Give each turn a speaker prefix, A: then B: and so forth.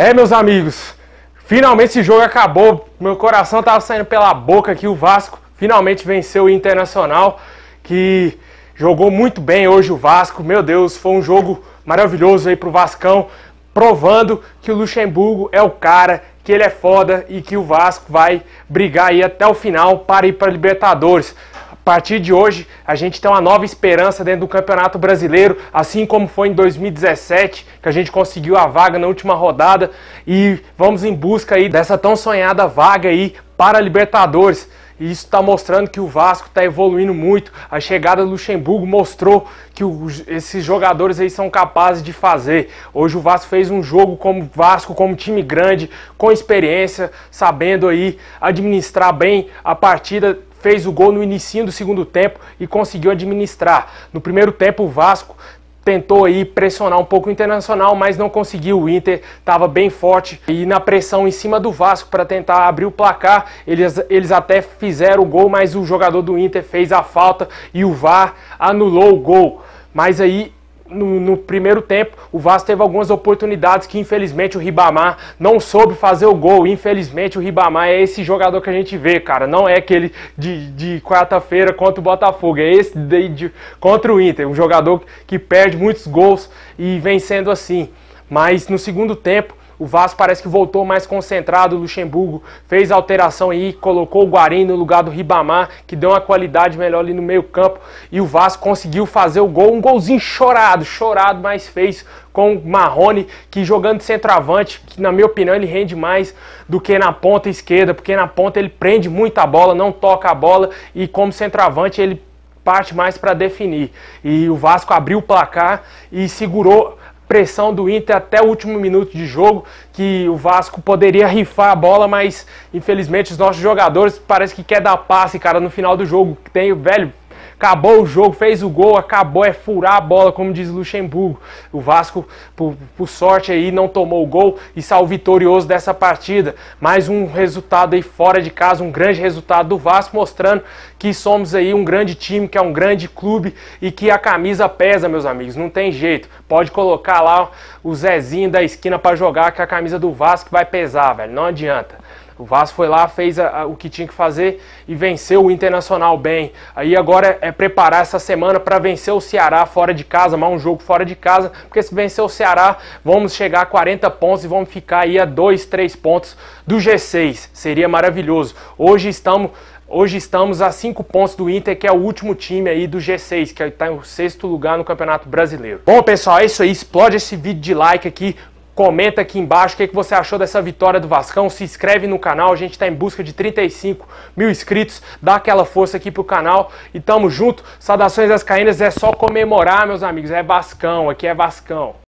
A: É, meus amigos, finalmente esse jogo acabou. Meu coração estava saindo pela boca aqui. O Vasco finalmente venceu o Internacional, que jogou muito bem hoje o Vasco. Meu Deus, foi um jogo maravilhoso aí pro Vascão, provando que o Luxemburgo é o cara, que ele é foda e que o Vasco vai brigar aí até o final para ir para Libertadores. A partir de hoje, a gente tem uma nova esperança dentro do Campeonato Brasileiro, assim como foi em 2017, que a gente conseguiu a vaga na última rodada e vamos em busca aí dessa tão sonhada vaga aí para a Libertadores. E isso está mostrando que o Vasco está evoluindo muito. A chegada do Luxemburgo mostrou que os, esses jogadores aí são capazes de fazer. Hoje o Vasco fez um jogo como Vasco, como time grande, com experiência, sabendo aí administrar bem a partida, fez o gol no início do segundo tempo e conseguiu administrar. No primeiro tempo, o Vasco tentou aí pressionar um pouco o Internacional, mas não conseguiu. O Inter estava bem forte e na pressão em cima do Vasco para tentar abrir o placar, eles, eles até fizeram o gol, mas o jogador do Inter fez a falta e o VAR anulou o gol. Mas aí no, no, primeiro tempo, o Vasco teve algumas oportunidades que infelizmente o Ribamar não soube fazer o gol. Infelizmente o Ribamar é esse jogador que a gente vê, cara. Não é aquele de, de quarta-feira contra o Botafogo, é esse de, de, contra o Inter. Um jogador que perde muitos gols e vem sendo assim. Mas no segundo tempo, o Vasco parece que voltou mais concentrado, o Luxemburgo fez alteração aí, colocou o Guarim no lugar do Ribamar, que deu uma qualidade melhor ali no meio campo, e o Vasco conseguiu fazer o gol, um golzinho chorado, chorado, mas fez com o Marrone, que jogando de centroavante, que na minha opinião ele rende mais do que na ponta esquerda, porque na ponta ele prende muita bola, não toca a bola, e como centroavante ele parte mais para definir. E o Vasco abriu o placar e segurou pressão do Inter até o último minuto de jogo, que o Vasco poderia rifar a bola, mas infelizmente os nossos jogadores parece que quer dar passe, cara, no final do jogo. Tem, velho, acabou o jogo, fez o gol, acabou, é furar a bola, como diz Luxemburgo. O Vasco, por, por sorte aí, não tomou o gol e saiu vitorioso dessa partida. Mais um resultado aí fora de casa, um grande resultado do Vasco, mostrando que somos aí um grande time, que é um grande clube e que a camisa pesa, meus amigos, não tem jeito. Pode colocar lá o Zezinho da esquina para jogar, que a camisa do Vasco vai pesar, velho, não adianta. O Vasco foi lá, fez a, a, o que tinha que fazer e venceu o Internacional bem. Aí agora é, é preparar essa semana para vencer o Ceará fora de casa, mais um jogo fora de casa, porque se vencer o Ceará, vamos chegar a 40 pontos e vamos ficar aí a 2, 3 pontos do G6. Seria maravilhoso. Hoje estamos Hoje estamos a 5 pontos do Inter, que é o último time aí do G6, que está em sexto lugar no Campeonato Brasileiro. Bom, pessoal, é isso aí. Explode esse vídeo de like aqui. Comenta aqui embaixo o que, é que você achou dessa vitória do Vascão. Se inscreve no canal, a gente está em busca de 35 mil inscritos. Dá aquela força aqui pro canal e tamo junto. Saudações às Caínas, é só comemorar, meus amigos. É Vascão, aqui é Vascão.